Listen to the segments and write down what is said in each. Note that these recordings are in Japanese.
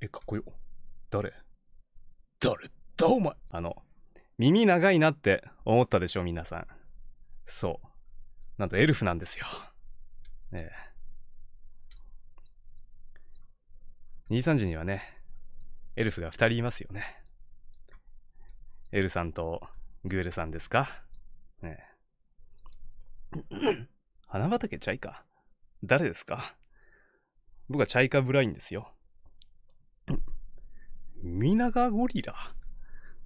え、かっこよ。誰誰だお前あの、耳長いなって思ったでしょ、皆さん。そう。なんとエルフなんですよ。ええ。23時にはね、エルフが2人いますよね。エルさんとグールさんですかねえ。花畑ちゃいか誰ですか僕はチャイカブラインですよ。森永ゴリラ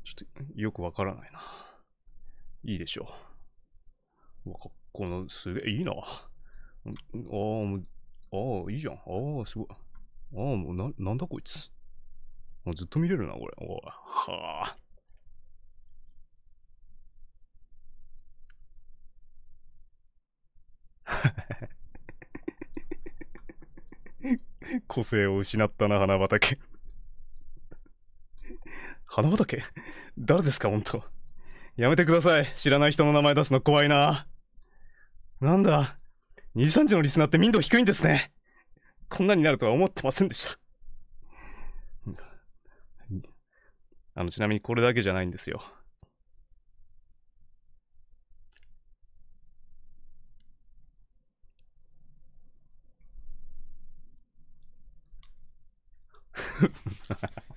ちょっとよくわからないな。いいでしょう。わ、かこの、すげえ、いいな。ああ、もう、ああ、いいじゃん。ああ、すごい。ああ、もうな、なんだこいつ。もうずっと見れるな、これ。おはあ。個性を失ったな、花畑花畑誰ですか、ほんと。やめてください。知らない人の名前出すの怖いな。なんだ。2時3時のリスナーって民度低いんですね。こんなになるとは思ってませんでした。あの、ちなみにこれだけじゃないんですよ。